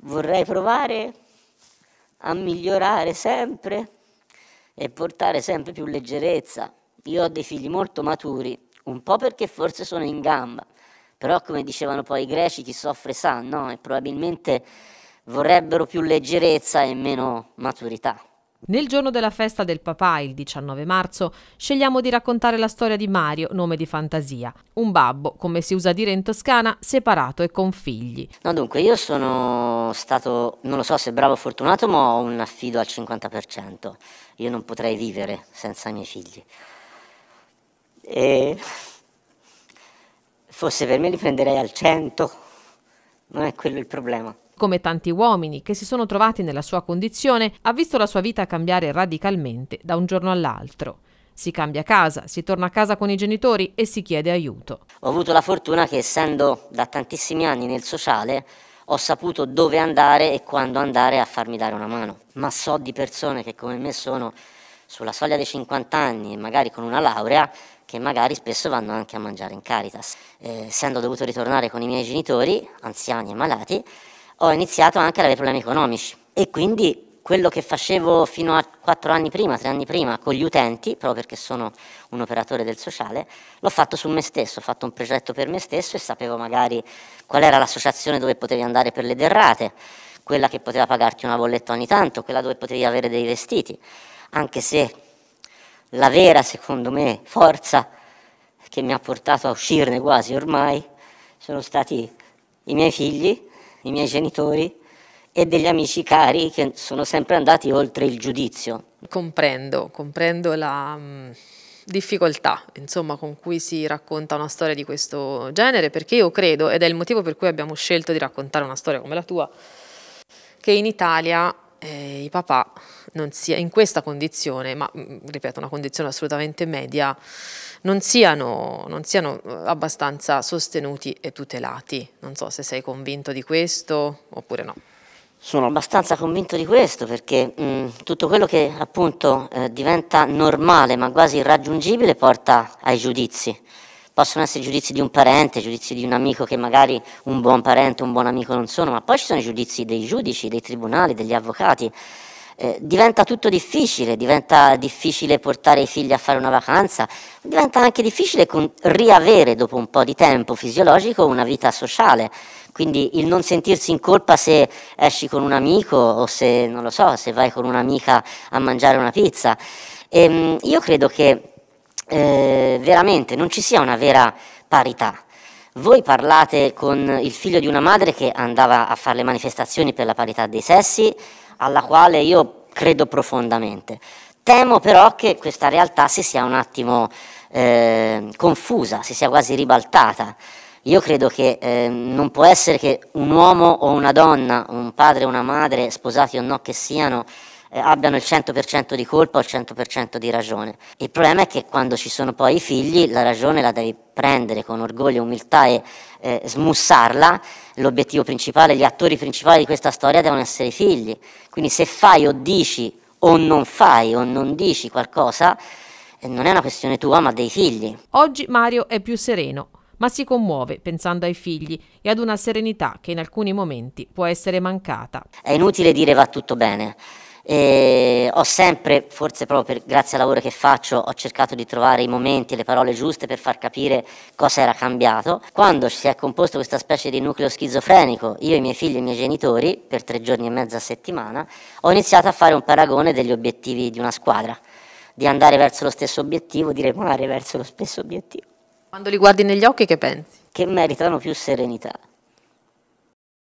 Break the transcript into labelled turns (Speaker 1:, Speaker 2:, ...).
Speaker 1: vorrei provare a migliorare sempre e portare sempre più leggerezza. Io ho dei figli molto maturi, un po' perché forse sono in gamba, però come dicevano poi i greci chi soffre sa, no? E probabilmente vorrebbero più leggerezza e meno maturità. Nel giorno della
Speaker 2: festa del papà, il 19 marzo, scegliamo di raccontare la storia di Mario, nome di fantasia, un babbo, come si usa dire in Toscana, separato e con figli.
Speaker 1: No, dunque, io sono stato, non lo so se bravo o fortunato, ma ho un affido al 50%. Io non potrei vivere senza i miei figli. E forse per me li prenderei al 100%, non è quello il problema.
Speaker 2: Come tanti uomini che si sono trovati nella sua condizione, ha visto la sua vita cambiare radicalmente da un giorno all'altro. Si cambia casa, si torna a casa con i genitori e si chiede aiuto.
Speaker 1: Ho avuto la fortuna che essendo da tantissimi anni nel sociale ho saputo dove andare e quando andare a farmi dare una mano, ma so di persone che come me sono sulla soglia dei 50 anni e magari con una laurea che magari spesso vanno anche a mangiare in Caritas. Eh, essendo dovuto ritornare con i miei genitori, anziani e malati, ho iniziato anche ad avere problemi economici e quindi quello che facevo fino a quattro anni prima, 3 anni prima, con gli utenti, proprio perché sono un operatore del sociale, l'ho fatto su me stesso, ho fatto un progetto per me stesso e sapevo magari qual era l'associazione dove potevi andare per le derrate, quella che poteva pagarti una bolletta ogni tanto, quella dove potevi avere dei vestiti, anche se la vera, secondo me, forza che mi ha portato a uscirne quasi ormai sono stati i miei figli i miei genitori e degli amici cari che sono sempre andati oltre il giudizio.
Speaker 2: Comprendo, comprendo la mm, difficoltà insomma, con cui si racconta una storia di questo genere perché io credo, ed è il motivo per cui abbiamo scelto di raccontare una storia come la tua, che in Italia eh, i papà non sia, in questa condizione, ma mm, ripeto una condizione assolutamente media, non siano, non siano eh, abbastanza sostenuti e tutelati. Non so se sei convinto di questo oppure
Speaker 1: no. Sono abbastanza convinto di questo perché mh, mm, tutto quello che appunto eh, diventa normale ma quasi irraggiungibile porta ai giudizi. Possono essere giudizi di un parente, giudizi di un amico che magari un buon parente, un buon amico non sono, ma poi ci sono i giudizi dei giudici, dei tribunali, degli avvocati. Eh, diventa tutto difficile, diventa difficile portare i figli a fare una vacanza, diventa anche difficile con, riavere dopo un po' di tempo fisiologico una vita sociale, quindi il non sentirsi in colpa se esci con un amico o se, non lo so, se vai con un'amica a mangiare una pizza. E, ehm, io credo che eh, veramente non ci sia una vera parità. Voi parlate con il figlio di una madre che andava a fare le manifestazioni per la parità dei sessi, alla quale io credo profondamente. Temo però che questa realtà si sia un attimo eh, confusa, si sia quasi ribaltata. Io credo che eh, non può essere che un uomo o una donna, un padre o una madre, sposati o no che siano, eh, abbiano il 100% di colpa o il 100% di ragione. Il problema è che quando ci sono poi i figli la ragione la devi prendere con orgoglio, e umiltà e eh, smussarla, l'obiettivo principale, gli attori principali di questa storia devono essere i figli. Quindi se fai o dici o non fai o non dici qualcosa, eh, non è una questione tua ma dei figli.
Speaker 2: Oggi Mario è più sereno, ma si commuove pensando ai figli e ad una serenità che in alcuni momenti può essere mancata.
Speaker 1: È inutile dire va tutto bene e ho sempre, forse proprio per, grazie al lavoro che faccio, ho cercato di trovare i momenti, e le parole giuste per far capire cosa era cambiato. Quando si è composto questa specie di nucleo schizofrenico, io, i miei figli e i miei genitori, per tre giorni e mezza a settimana, ho iniziato a fare un paragone degli obiettivi di una squadra, di andare verso lo stesso obiettivo, di remare verso lo stesso obiettivo. Quando li guardi
Speaker 2: negli occhi che pensi?
Speaker 1: Che meritano più serenità.